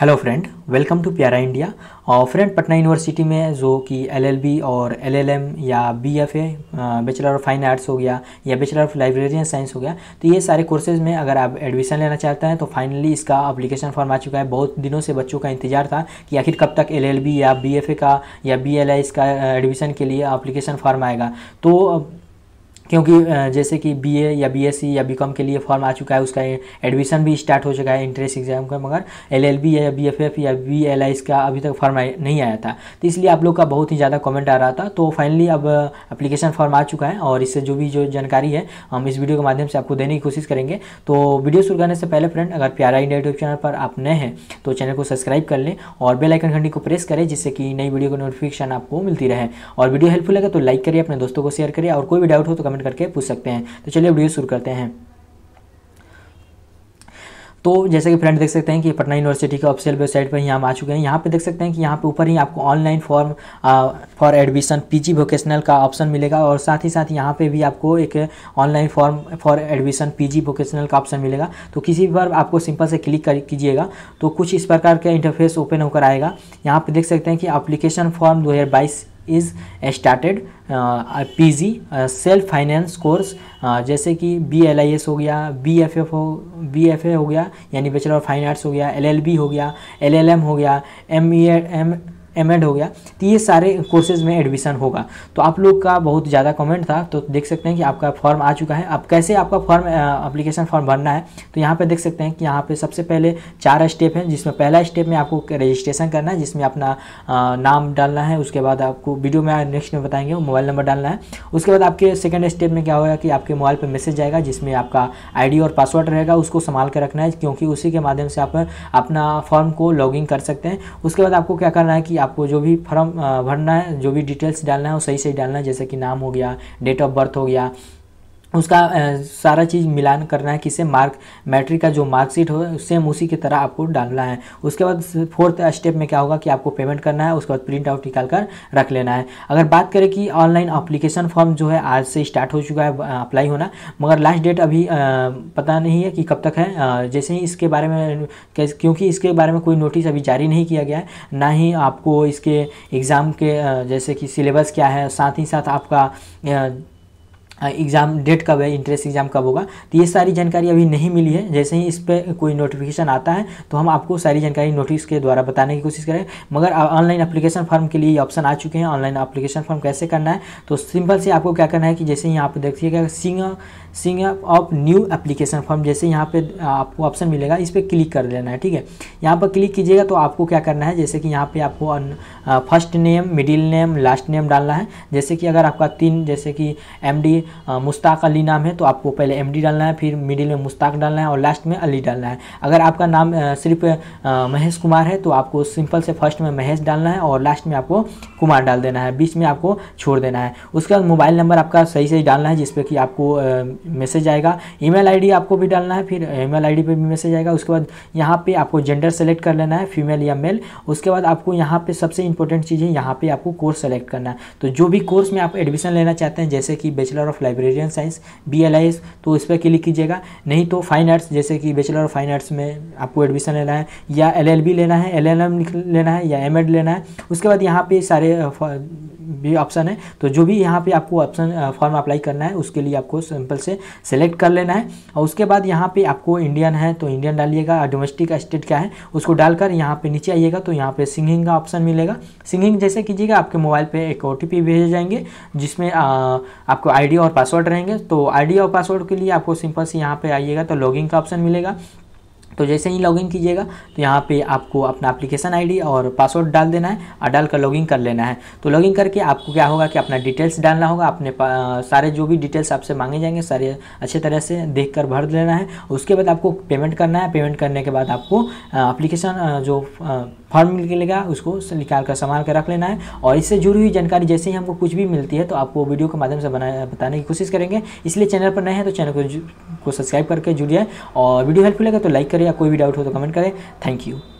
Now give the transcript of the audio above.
hello friend welcome to प्यारा India और friend Patna university में जो कि एलएलबी और एलएलएम या BFA bachelor of fine arts हो गया या बैचलर ऑफ लाइब्रेरियन साइंस हो गया तो ये सारे कोर्सेज में अगर आप एडमिशन लेना चाहते हैं तो फाइनली इसका अप्लीकेशन फॉर्म आ चुका है बहुत दिनों से बच्चों का इंतजार था कि आखिर कब तक एल या बी का या बी का एडमिशन के लिए अप्लीकेशन फॉर्म आएगा तो uh, क्योंकि जैसे कि बीए या बीएससी या बीकॉम के लिए फॉर्म आ चुका है उसका एडमिशन भी स्टार्ट हो चुका है एंट्रेंस एग्जाम का मगर एलएलबी या बीएफएफ या आई का अभी तक फॉर्म नहीं आया था तो इसलिए आप लोग का बहुत ही ज़्यादा कमेंट आ रहा था तो फाइनली अब अप्लीकेशन फॉर्म आ चुका है और इससे जो भी जो जानकारी है हम इस वीडियो के माध्यम से आपको देने की कोशिश करेंगे तो वीडियो शुरू करने से पहले फ्रेंड अगर प्यारा इंडिया यूट्यूब चैनल पर आप नए हैं तो चैनल को सब्सक्राइब कर लें और बेलाइकन घंटी को प्रेस करें जिससे कि नई वीडियो की नोटिफिकेशन आपको मिलती रहे और वीडियो हेल्पफुल लगे तो लाइक करिए अपने दोस्तों को शेयर करिए और कोई भी डाउट हो तो कमेंट कमेंट करके पूछ सकते हैं तो चलिए वीडियो शुरू करते हैं तो जैसे कि फ्रेंड देख सकते हैं कि पटना यूनिवर्सिटी के ऑफिशियल वेबसाइट पर ही हम आ चुके हैं यहाँ पे देख सकते हैं कि यहाँ पे ऊपर ही आपको online form for admission PG vocational का ऑप्शन मिलेगा और साथ ही साथ यहाँ पे भी आपको एक online form for admission PG vocational का ऑप्शन मिलेगा तो किसी भी बार आपको सिंपल से क्लिक कीजिएगा तो कुछ इस प्रकार का इंटरफेस ओपन होकर आएगा यहाँ पर देख सकते हैं कि अप्लीकेशन फॉर्म दो is started P G self finance course जैसे कि बी एल आई एस हो गया बी एफ एफ हो बी एफ ए हो गया यानी बैचलर ऑफ फाइन आर्ट्स हो गया एल एल बी हो गया एल एल एम हो गया एम ई एम एम हो गया तो ये सारे कोर्सेज में एडमिशन होगा तो आप लोग का बहुत ज़्यादा कमेंट था तो देख सकते हैं कि आपका फॉर्म आ चुका है अब कैसे आपका फॉर्म अप्लीकेशन फॉर्म भरना है तो यहाँ पर देख सकते हैं कि यहाँ पर सबसे पहले चार स्टेप हैं जिसमें पहला स्टेप में आपको रजिस्ट्रेशन करना है जिसमें अपना नाम डालना है उसके बाद आपको वीडियो में नेक्स्ट में बताएंगे मोबाइल नंबर डालना है उसके बाद आपके सेकेंड स्टेप में क्या होगा कि आपके मोबाइल पर मैसेज जाएगा जिसमें आपका आईडी और पासवर्ड रहेगा उसको संभाल कर रखना है क्योंकि उसी के माध्यम से आप अपना फॉर्म को लॉगिन कर सकते हैं उसके बाद आपको क्या करना है कि आपको जो भी फॉर्म भरना है जो भी डिटेल्स डालना है वो सही सही डालना है जैसे कि नाम हो गया डेट ऑफ बर्थ हो गया उसका सारा चीज़ मिलान करना है किसे मार्क मैट्रिक का जो मार्कशीट हो सेम उसी की तरह आपको डालना है उसके बाद फोर्थ स्टेप में क्या होगा कि आपको पेमेंट करना है उसके बाद प्रिंट आउट निकाल कर रख लेना है अगर बात करें कि ऑनलाइन अप्लीकेशन फॉर्म जो है आज से स्टार्ट हो चुका है अप्लाई होना मगर लास्ट डेट अभी पता नहीं है कि कब तक है जैसे ही इसके बारे में क्योंकि इसके बारे में कोई नोटिस अभी जारी नहीं किया गया है ना ही आपको इसके एग्ज़ाम के जैसे कि सिलेबस क्या है साथ ही साथ आपका एग्ज़ाम डेट कब है इंट्रेंस एग्ज़ाम कब होगा तो ये सारी जानकारी अभी नहीं मिली है जैसे ही इस पर कोई नोटिफिकेशन आता है तो हम आपको सारी जानकारी नोटिस के द्वारा बताने की कोशिश करें मगर ऑनलाइन अप्लीकेशन फॉर्म के लिए ये ऑप्शन आ चुके हैं ऑनलाइन अप्लीकेशन फॉर्म कैसे करना है तो सिंपल से आपको क्या करना है कि जैसे यहाँ पर देखिएगा सिंग सिंग ऑफ न्यू एप्लीकेशन फॉर्म जैसे यहाँ पर आपको ऑप्शन मिलेगा इस पर क्लिक कर देना है ठीक है यहाँ पर क्लिक कीजिएगा तो आपको क्या करना है जैसे कि यहाँ पे आपको first name middle name last name डालना है जैसे कि अगर आपका तीन जैसे कि एम डी मुश्ताक अली नाम है तो आपको पहले एम डी डालना है फिर मिडिल में मुश्ताक डालना है और लास्ट में अली डालना है अगर आपका नाम सिर्फ महेश कुमार है तो आपको सिंपल से फर्स्ट में महेश डालना है और लास्ट में आपको कुमार डाल देना है बीच में आपको छोड़ देना है उसके बाद मोबाइल नंबर आपका सही सही डालना है जिसपे कि आपको मैसेज आएगा ईमेल आईडी आपको भी डालना है फिर ईमेल आईडी पे भी मैसेज आएगा उसके बाद यहाँ पे आपको जेंडर जेंडर सेलेक्ट कर लेना है फीमेल या मेल उसके बाद आपको यहाँ पे सबसे इंपॉर्टेंट चीज़ है यहाँ पे आपको कोर्स सेलेक्ट करना है तो जो भी कोर्स में आप एडमिशन लेना चाहते हैं जैसे कि bachelor of librarian science B तो इस पर क्लिक कीजिएगा नहीं तो फाइन आर्ट्स जैसे कि बैचलर ऑफ फाइन आर्ट्स में आपको एडमिशन लेना है या एल लेना है एल लेना है या एम लेना है उसके बाद यहाँ पे सारे भी ऑप्शन है तो जो भी यहाँ पे आपको ऑप्शन फॉर्म अप्लाई करना है उसके लिए आपको सिंपल से सेलेक्ट कर लेना है और उसके बाद यहाँ पे आपको इंडियन है तो इंडियन डालिएगा डोमेस्टिक स्टेट क्या है उसको डालकर यहाँ पे नीचे आइएगा तो यहाँ पे सिंगिंग का ऑप्शन मिलेगा सिंगिंग जैसे कीजिएगा आपके मोबाइल पे एक ओ भेजे जाएंगे जिसमें आ, आपको आईडी और पासवर्ड रहेंगे तो आईडी और पासवर्ड के लिए आपको सिंपल से यहाँ पे आइएगा तो लॉगिंग का ऑप्शन मिलेगा तो जैसे ही लॉगिन कीजिएगा तो यहाँ पे आपको अपना एप्लीकेशन आईडी और पासवर्ड डाल देना है और डाल कर लॉगिन कर लेना है तो लॉगिन करके आपको क्या होगा कि अपना डिटेल्स डालना होगा अपने सारे जो भी डिटेल्स आपसे मांगे जाएंगे सारे अच्छे तरह से देख कर भर लेना है उसके बाद आपको पेमेंट करना है पेमेंट करने के बाद आपको अप्लीकेशन जो फॉर्म मिलेगा उसको निकाल कर संभाल कर रख लेना है और इससे जुड़ी हुई जानकारी जैसे ही हमको कुछ भी मिलती है तो आपको वीडियो के माध्यम से बना बताने की कोशिश करेंगे इसलिए चैनल पर नए हैं तो चैनल को सब्सक्राइब करके जुड़िए और वीडियो हेल्पफुल लगे तो लाइक करें या कोई भी डाउट हो तो कमेंट करें थैंक यू